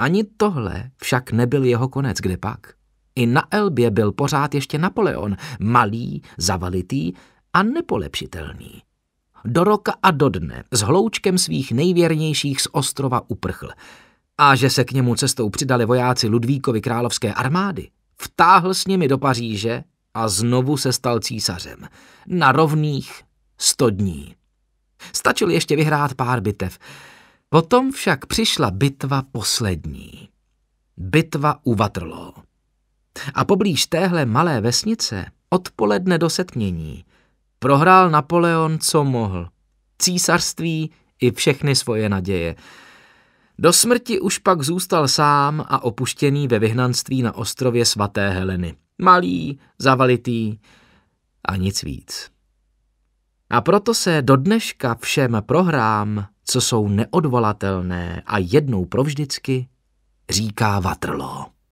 Ani tohle však nebyl jeho konec, kde pak. I na Elbě byl pořád ještě Napoleon, malý, zavalitý a nepolepšitelný. Do roka a do dne s hloučkem svých nejvěrnějších z ostrova uprchl. A že se k němu cestou přidali vojáci Ludvíkovi královské armády, vtáhl s nimi do Paříže a znovu se stal císařem. Na rovných sto dní. Stačil ještě vyhrát pár bitev – Potom však přišla bitva poslední. Bitva u Vatrlo. A poblíž téhle malé vesnice odpoledne do setmění prohrál Napoleon, co mohl. Císařství i všechny svoje naděje. Do smrti už pak zůstal sám a opuštěný ve vyhnanství na ostrově svaté Heleny. Malý, zavalitý a nic víc. A proto se do dneška všem prohrám co jsou neodvolatelné a jednou provždycky, říká Vatrlo.